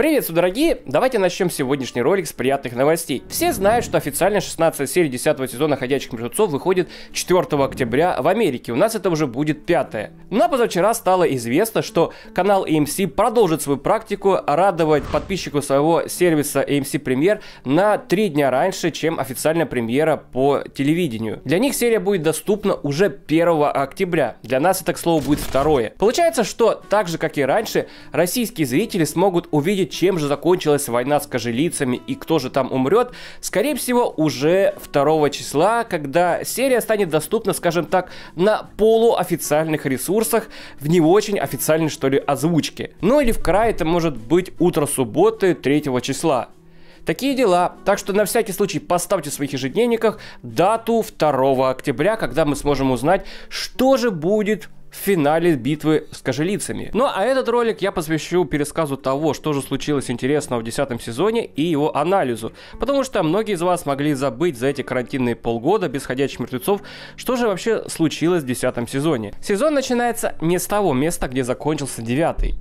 Привет, дорогие! Давайте начнем сегодняшний ролик с приятных новостей. Все знают, что официально 16 серий 10 сезона «Ходячих мертвецов» выходит 4 октября в Америке. У нас это уже будет пятое. Но ну, а позавчера стало известно, что канал AMC продолжит свою практику радовать подписчиков своего сервиса AMC Премьер на 3 дня раньше, чем официальная премьера по телевидению. Для них серия будет доступна уже 1 октября. Для нас это, к слову, будет второе. Получается, что так же, как и раньше, российские зрители смогут увидеть чем же закончилась война с кожелицами и кто же там умрет, скорее всего, уже 2 числа, когда серия станет доступна, скажем так, на полуофициальных ресурсах в не очень официальной, что ли, озвучке. Ну или в край это может быть утро субботы 3 числа. Такие дела. Так что на всякий случай поставьте в своих ежедневниках дату 2 октября, когда мы сможем узнать, что же будет в финале битвы с кожелицами. Ну а этот ролик я посвящу пересказу того, что же случилось интересного в 10 сезоне и его анализу. Потому что многие из вас могли забыть за эти карантинные полгода без ходячих мертвецов, что же вообще случилось в 10 сезоне. Сезон начинается не с того места, где закончился 9.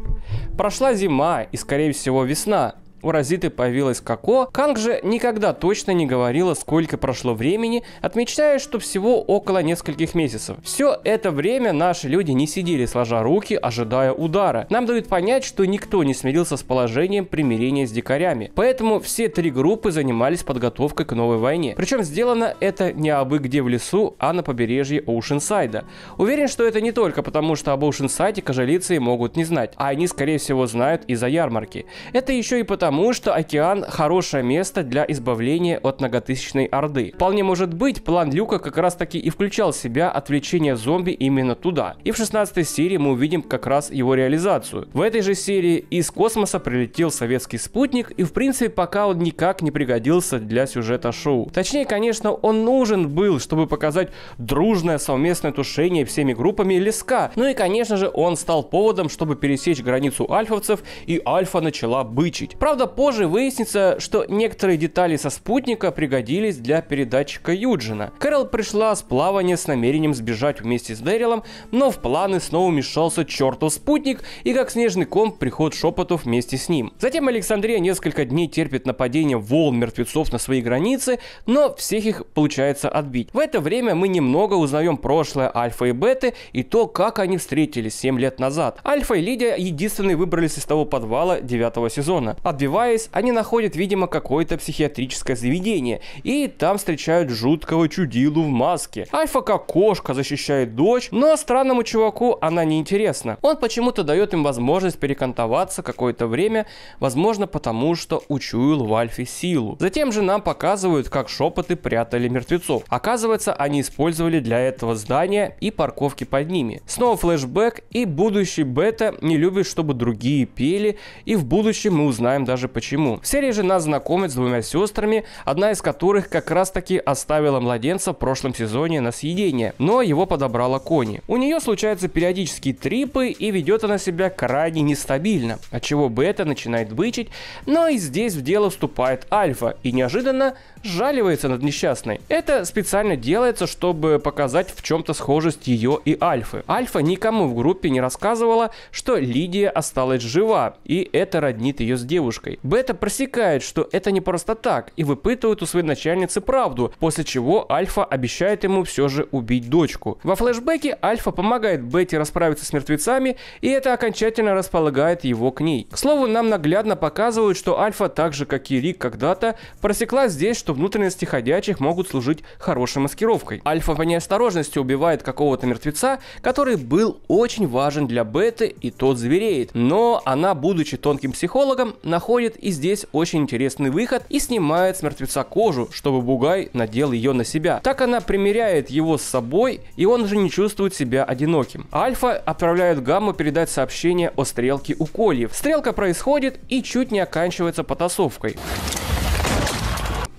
Прошла зима и скорее всего весна. У Розиты появилось како. Канг же никогда точно не говорила, сколько прошло времени, отмечая, что всего около нескольких месяцев. Все это время наши люди не сидели сложа руки, ожидая удара. Нам дают понять, что никто не смирился с положением примирения с дикарями. Поэтому все три группы занимались подготовкой к новой войне. Причем сделано это не обы где в лесу, а на побережье Оушенсайда. Уверен, что это не только потому, что об Оушенсайде кожелицы могут не знать, а они скорее всего знают из-за ярмарки. Это еще и потому, потому что океан хорошее место для избавления от многотысячной орды. Вполне может быть, план Люка как раз таки и включал в себя отвлечение зомби именно туда. И в 16 серии мы увидим как раз его реализацию. В этой же серии из космоса прилетел советский спутник, и в принципе пока он никак не пригодился для сюжета шоу. Точнее, конечно, он нужен был, чтобы показать дружное совместное тушение всеми группами леска. Ну и, конечно же, он стал поводом, чтобы пересечь границу альфовцев, и альфа начала бычить. Правда, Правда, позже выяснится, что некоторые детали со спутника пригодились для передатчика Юджина. Кэрол пришла с плавания с намерением сбежать вместе с Дэрилом, но в планы снова мешался чертов спутник и как снежный ком приход шепотов вместе с ним. Затем Александрия несколько дней терпит нападение волн мертвецов на свои границы, но всех их получается отбить. В это время мы немного узнаем прошлое Альфа и Беты и то, как они встретились 7 лет назад. Альфа и Лидия единственные выбрались из того подвала 9 сезона, отбивая Развиваясь, они находят, видимо, какое-то психиатрическое заведение, и там встречают жуткого чудилу в маске. Альфа как кошка защищает дочь, но странному чуваку она не интересна. Он почему-то дает им возможность перекантоваться какое-то время, возможно потому, что учуял в Альфе силу. Затем же нам показывают, как шепоты прятали мертвецов. Оказывается, они использовали для этого здания и парковки под ними. Снова флешбэк и будущий Бета не любит, чтобы другие пели, и в будущем мы узнаем даже даже почему. В серии нас знакомит с двумя сестрами, одна из которых как раз таки оставила младенца в прошлом сезоне на съедение, но его подобрала Кони. У нее случаются периодические трипы и ведет она себя крайне нестабильно, отчего Бета начинает бычить, но и здесь в дело вступает Альфа и неожиданно жаливается над несчастной. Это специально делается, чтобы показать в чем-то схожесть ее и Альфы. Альфа никому в группе не рассказывала, что Лидия осталась жива, и это роднит ее с девушкой девушкой. Бета просекает, что это не просто так, и выпытывает у своей начальницы правду, после чего Альфа обещает ему все же убить дочку. Во флешбеке Альфа помогает Бетти расправиться с мертвецами, и это окончательно располагает его к ней. К слову, нам наглядно показывают, что Альфа, так же как и Рик когда-то, просекла здесь, что внутренности ходячих могут служить хорошей маскировкой. Альфа по неосторожности убивает какого-то мертвеца, который был очень важен для Беты, и тот звереет. Но она, будучи тонким психологом, находит находит и здесь очень интересный выход и снимает с мертвеца кожу, чтобы Бугай надел ее на себя. Так она примеряет его с собой, и он уже не чувствует себя одиноким. Альфа отправляет Гамму передать сообщение о стрелке у Кольев. Стрелка происходит и чуть не оканчивается потасовкой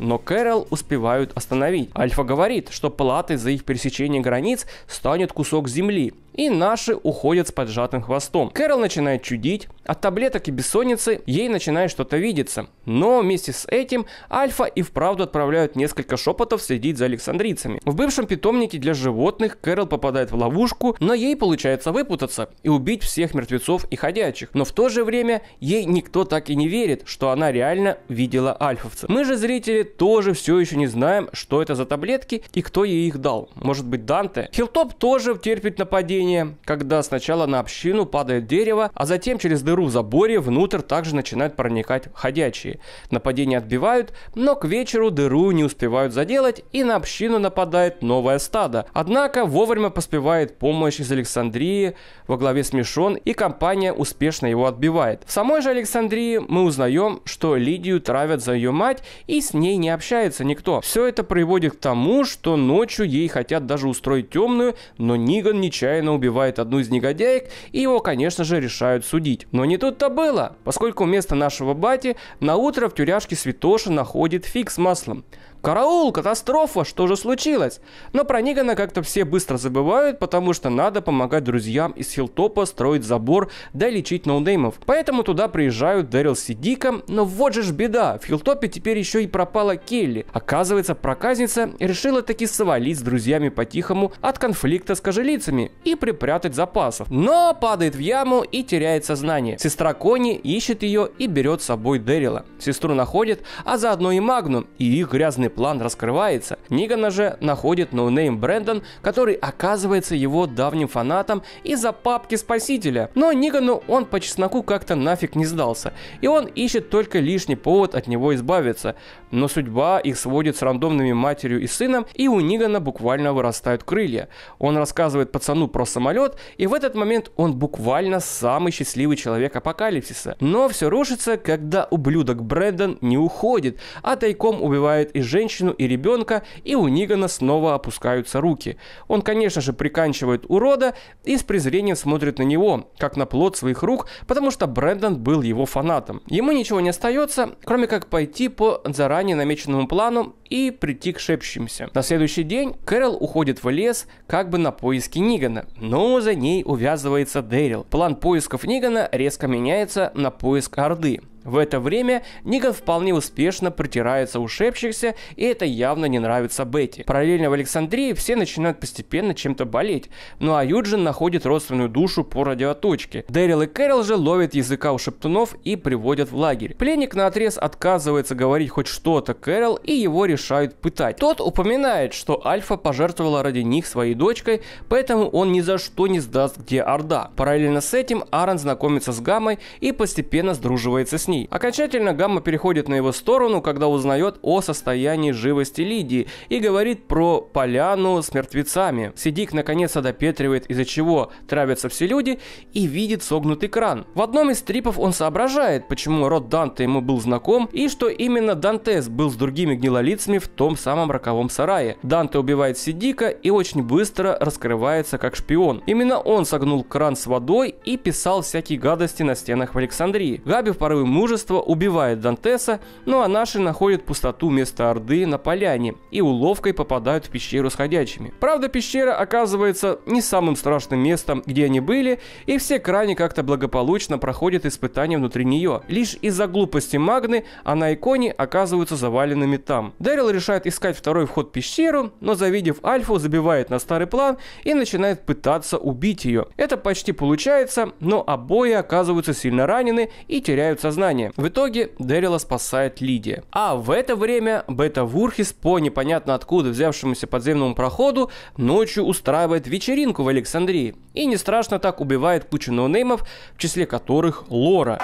но Кэрол успевают остановить. Альфа говорит, что платой за их пересечение границ станет кусок земли, и наши уходят с поджатым хвостом. Кэрол начинает чудить, от таблеток и бессонницы ей начинает что-то видеться. Но вместе с этим Альфа и вправду отправляют несколько шепотов следить за александрийцами. В бывшем питомнике для животных Кэрол попадает в ловушку, но ей получается выпутаться и убить всех мертвецов и ходячих. Но в то же время ей никто так и не верит, что она реально видела альфовца. Мы же, зрители, тоже все еще не знаем, что это за таблетки и кто ей их дал. Может быть Данте? Хилтоп тоже терпит нападение явление, когда сначала на общину падает дерево, а затем через дыру в заборе внутрь также начинают проникать ходячие. Нападение отбивают, но к вечеру дыру не успевают заделать и на общину нападает новое стадо. Однако вовремя поспевает помощь из Александрии во главе с Мишон и компания успешно его отбивает. В самой же Александрии мы узнаем, что Лидию травят за ее мать и с ней не общается никто. Все это приводит к тому, что ночью ей хотят даже устроить темную, но Ниган нечаянно насильно убивает одну из негодяек, и его, конечно же, решают судить. Но не тут-то было, поскольку вместо нашего бати на утро в тюряшке Святоши находит фиг с маслом. «Караул! Катастрофа! Что же случилось?» Но про Нигана как-то все быстро забывают, потому что надо помогать друзьям из Хилтопа строить забор да лечить ноунеймов. Поэтому туда приезжают Дэрил с Дика. но вот же ж беда, в Хилтопе теперь еще и пропала Келли. Оказывается, проказница решила таки свалить с друзьями по-тихому от конфликта с кожелицами и припрятать запасов. Но падает в яму и теряет сознание. Сестра Кони ищет ее и берет с собой Дэрила. Сестру находит, а заодно и Магну, и их грязный преступный план раскрывается. Нигана же находит ноунейм Брэндон, который оказывается его давним фанатом из-за папки Спасителя. Но Нигану он по чесноку как-то нафиг не сдался, и он ищет только лишний повод от него избавиться. Но судьба их сводит с рандомными матерью и сыном, и у Нигана буквально вырастают крылья. Он рассказывает пацану про самолет, и в этот момент он буквально самый счастливый человек апокалипсиса. Но все рушится, когда ублюдок Брэндон не уходит, а тайком убивает и женщин женщину и ребенка, и у Нигана снова опускаются руки. Он, конечно же, приканчивает урода и с презрением смотрит на него, как на плод своих рук, потому что Брэндон был его фанатом. Ему ничего не остается, кроме как пойти по заранее намеченному плану и прийти к шепчущимся. На следующий день Кэрол уходит в лес, как бы на поиски Нигана, но за ней увязывается Дэрил. План поисков Нигана резко меняется на поиск Орды. В это время Ниган вполне успешно протирается у шепчущихся, и это явно не нравится Бетти. Параллельно в Александрии все начинают постепенно чем-то болеть, ну а Юджин находит родственную душу по радиоточке. Дэрил и Кэрол же ловят языка у шептунов и приводят в лагерь. Пленник на отрез отказывается говорить хоть что-то Кэрол, и его решают пытать. Тот упоминает, что Альфа пожертвовала ради них своей дочкой, поэтому он ни за что не сдаст, где Орда. Параллельно с этим Аарон знакомится с Гаммой и постепенно сдруживается с ней. Окончательно Гамма переходит на его сторону, когда узнает о состоянии живости Лидии и говорит про поляну с мертвецами. Сидик наконец одопетривает, из-за чего травятся все люди, и видит согнутый кран. В одном из трипов он соображает, почему род Данте ему был знаком, и что именно Дантес был с другими гнилолицами в том самом роковом сарае. Данте убивает Сидика и очень быстро раскрывается как шпион. Именно он согнул кран с водой и писал всякие гадости на стенах в Александрии. Габи в порыве мужество убивает Дантеса, ну а наши находят пустоту места Орды на поляне и уловкой попадают в пещеру с ходячими. Правда, пещера оказывается не самым страшным местом, где они были, и все крайне как-то благополучно проходят испытания внутри нее. Лишь из-за глупости Магны она и Кони оказываются заваленными там. Дэрил решает искать второй вход в пещеру, но завидев Альфу, забивает на старый план и начинает пытаться убить ее. Это почти получается, но обои оказываются сильно ранены и теряют сознание сознание. В итоге Дэрила спасает Лидия. А в это время Бета-Вурхис по непонятно откуда взявшемуся подземному проходу ночью устраивает вечеринку в Александрии. И не страшно так убивает кучу ноунеймов, в числе которых Лора. Лора.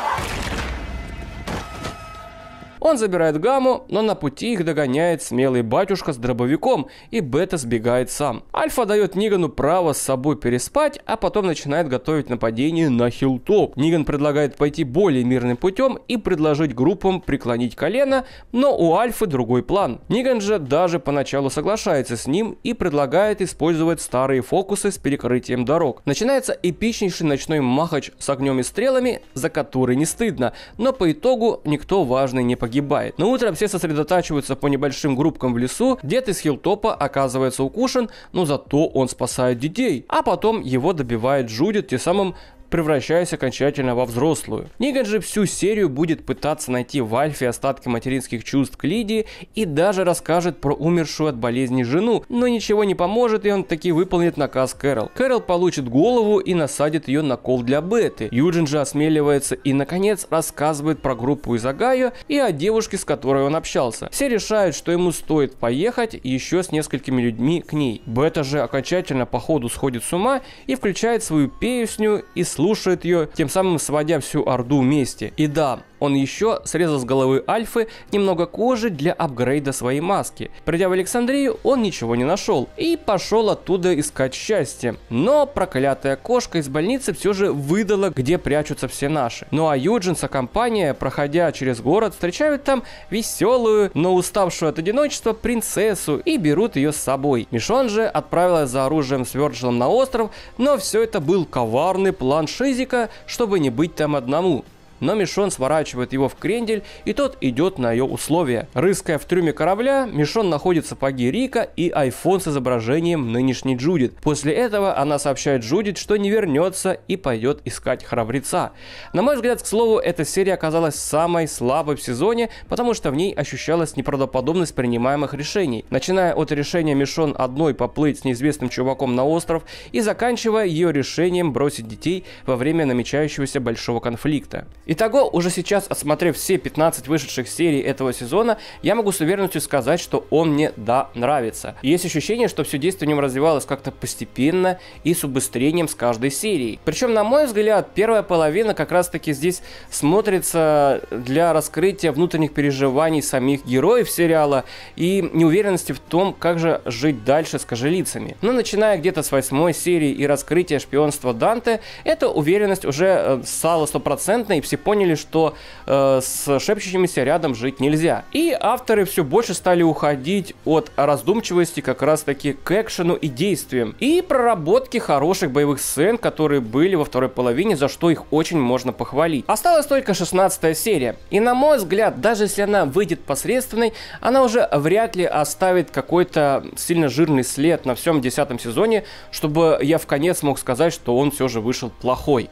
Он забирает гамму, но на пути их догоняет смелый батюшка с дробовиком, и Бета сбегает сам. Альфа дает Нигану право с собой переспать, а потом начинает готовить нападение на Хилтоп. Ниган предлагает пойти более мирным путем и предложить группам преклонить колено, но у Альфы другой план. Ниган же даже поначалу соглашается с ним и предлагает использовать старые фокусы с перекрытием дорог. Начинается эпичнейший ночной махач с огнем и стрелами, за который не стыдно, но по итогу никто важный не погиб погибает. Но утром все сосредотачиваются по небольшим группкам в лесу. Дед из Хилтопа оказывается укушен, но зато он спасает детей. А потом его добивает Джудит, тем самым превращаясь окончательно во взрослую. Ниган же всю серию будет пытаться найти в Альфе остатки материнских чувств к Лидии и даже расскажет про умершую от болезни жену, но ничего не поможет и он таки выполнит наказ Кэрол. Кэрол получит голову и насадит ее на кол для Беты. Юджин же осмеливается и наконец рассказывает про группу из Агаю и о девушке, с которой он общался. Все решают, что ему стоит поехать еще с несколькими людьми к ней. Бета же окончательно по ходу сходит с ума и включает свою песню и слушает ее, тем самым сводя всю Орду вместе. И да, он еще срезал с головы Альфы немного кожи для апгрейда своей маски. Придя в Александрию, он ничего не нашел и пошел оттуда искать счастье. Но проклятая кошка из больницы все же выдала, где прячутся все наши. Ну а Юджин со компания, проходя через город, встречают там веселую, но уставшую от одиночества принцессу и берут ее с собой. Мишон же отправилась за оружием с Вёрджилом на остров, но все это был коварный план Шизика, чтобы не быть там одному но Мишон сворачивает его в крендель, и тот идет на ее условия. Рыская в трюме корабля, Мишон находит сапоги Рика и айфон с изображением нынешней Джудит. После этого она сообщает Джудит, что не вернется и пойдет искать храбреца. На мой взгляд, к слову, эта серия оказалась самой слабой в сезоне, потому что в ней ощущалась неправдоподобность принимаемых решений. Начиная от решения Мишон одной поплыть с неизвестным чуваком на остров и заканчивая ее решением бросить детей во время намечающегося большого конфликта. Итого, уже сейчас, осмотрев все 15 вышедших серий этого сезона, я могу с уверенностью сказать, что он мне, да, нравится. есть ощущение, что все действие в нем развивалось как-то постепенно и с убыстрением с каждой серией. Причем, на мой взгляд, первая половина как раз-таки здесь смотрится для раскрытия внутренних переживаний самих героев сериала и неуверенности в том, как же жить дальше с кожелицами. Но ну, начиная где-то с восьмой серии и раскрытия шпионства Данте, эта уверенность уже э, стала стопроцентной и все поняли, что э, с шепчущимися рядом жить нельзя. И авторы все больше стали уходить от раздумчивости как раз-таки к экшену и действиям. И проработки хороших боевых сцен, которые были во второй половине, за что их очень можно похвалить. Осталась только 16 серия. И на мой взгляд, даже если она выйдет посредственной, она уже вряд ли оставит какой-то сильно жирный след на всем десятом сезоне, чтобы я в конец мог сказать, что он все же вышел плохой.